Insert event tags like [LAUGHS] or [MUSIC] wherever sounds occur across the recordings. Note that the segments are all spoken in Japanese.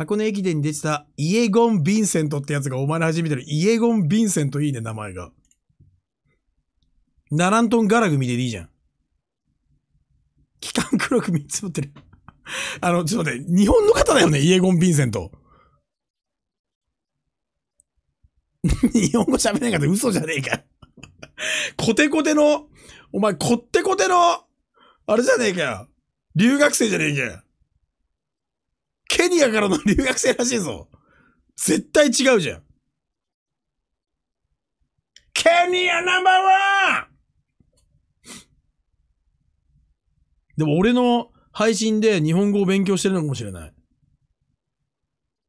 箱根駅伝に出てたイエゴン・ヴィンセントってやつがお前の始めてる。イエゴン・ヴィンセントいいね、名前が。ナラントン・ガラ見てていいじゃん。機関黒く3つ持ってるあの、ちょっと待って、日本の方だよね、イエゴン・ヴィンセント。[LAUGHS] 日本語喋れないかって嘘じゃねえかコテコテの、お前、コテコテの、あれじゃねえかよ。留学生じゃねえかよ。ケニアからの留学生らしいぞ。絶対違うじゃん。ケニアナンバーワンでも俺の配信で日本語を勉強してるのかもしれない。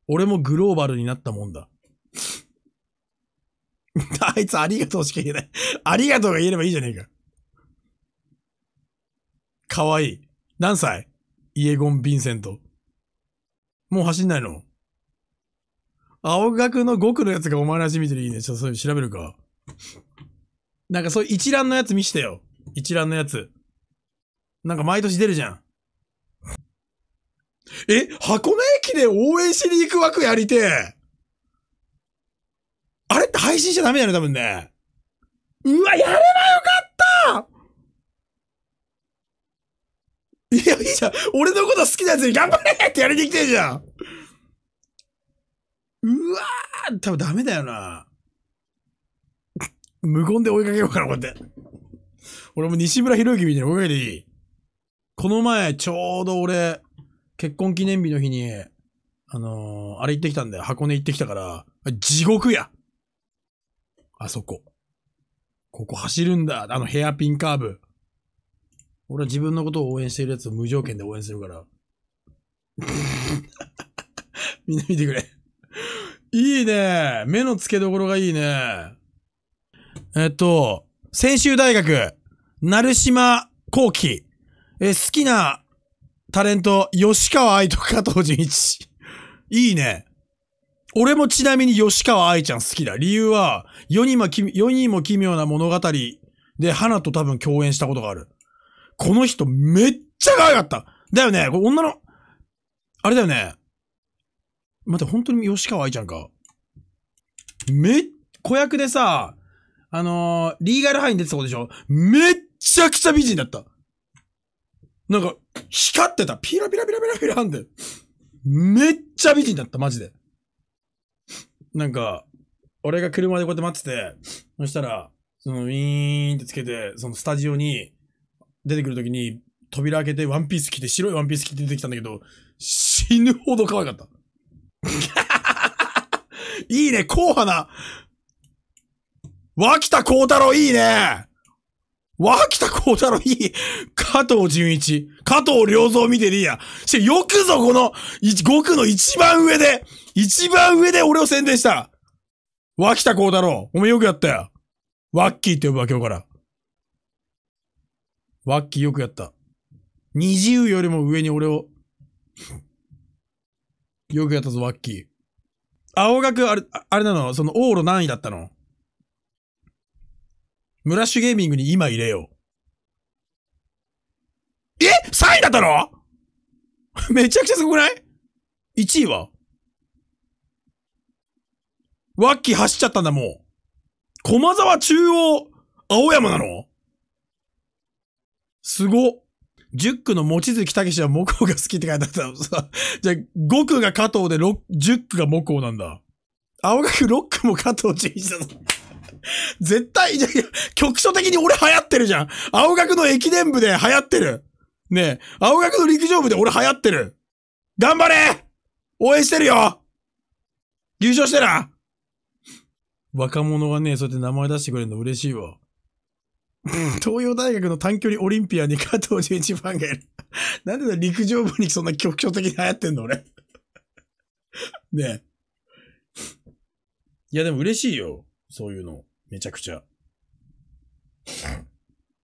俺もグローバルになったもんだ。[LAUGHS] あいつありがとうしか言えないありがとうが言えればいいじゃねえか。かわいい。何歳イエゴン・ヴィンセント。もう走んないの青学の5区のやつがお前らし見てるいいね。ちょっとそれ調べるか。なんかそういう一覧のやつ見してよ。一覧のやつ。なんか毎年出るじゃん。え、箱根駅で応援しに行く枠やりてあれって配信しちゃダメだよね、多分ね。うわ、やればよかっいや、いいじゃん。俺のこと好きなやつに頑張れってやりに来てんじゃん。うわー、多分ダメだよな。無言で追いかけようかな、こうやって。俺も西村博之みたいに追いかけていい。この前、ちょうど俺、結婚記念日の日に、あのー、あれ行ってきたんだよ。箱根行ってきたから、地獄や。あそこ。ここ走るんだ。あのヘアピンカーブ。俺は自分のことを応援してるやつを無条件で応援するから。[LAUGHS] みんな見てくれいいね。目の付けどころがいいね。えっと、専修大学、成島幸きえ、好きなタレント、吉川愛と加藤純一。いいね。俺もちなみに吉川愛ちゃん好きだ。理由は、世にも奇妙な物語で、花と多分共演したことがある。この人めっちゃ可愛かった。だよね、これ女の、あれだよね。待って、本当に吉川愛ちゃんか。め、子役でさ、あのー、リーガルハイに出てたことでしょめっちゃくちゃ美人だった。なんか、光ってた。ピラピラピラピラピラんで。めっちゃ美人だった、マジで。なんか、俺が車でこうやって待ってて、そしたら、その、ウィーンってつけて、そのスタジオに、出てくるときに、扉開けてワンピース着て、白いワンピース着て出てきたんだけど、死ぬほど可愛かった。[LAUGHS] いいね、硬派な。脇田幸太郎いいね脇田幸太郎いい。加藤純一。加藤良三見てるいいや。してよくぞこの、5区の一番上で、一番上で俺を宣伝した。脇田幸太郎。お前よくやったよ。ワッキーって呼ぶわ、今日から。ワッキーよくやった。20よりも上に俺を。[LAUGHS] よくやったぞ、ワッキー。青学、あれ、あれなのその往路何位だったのムラッシュゲーミングに今入れよう。え ?3 位だったの [LAUGHS] めちゃくちゃすごくない ?1 位はワッキー走っちゃったんだ、もう。駒沢中央、青山なのすご10区の望月武は木工が好きって書いてあったのさ。じゃあ、5区が加藤で、10区が木工なんだ。青学6区も加藤純一だぞ。絶対、じゃ、局所的に俺流行ってるじゃん。青学の駅伝部で流行ってる。ねえ、青学の陸上部で俺流行ってる。頑張れ応援してるよ優勝してな若者がね、そうやって名前出してくれるの嬉しいわ。東洋大学の短距離オリンピアに加藤純一ファンがいる。[LAUGHS] なんでだ陸上部にそんな局所的に流行ってんの俺。[LAUGHS] ねえ。いやでも嬉しいよ。そういうの。めちゃくちゃ。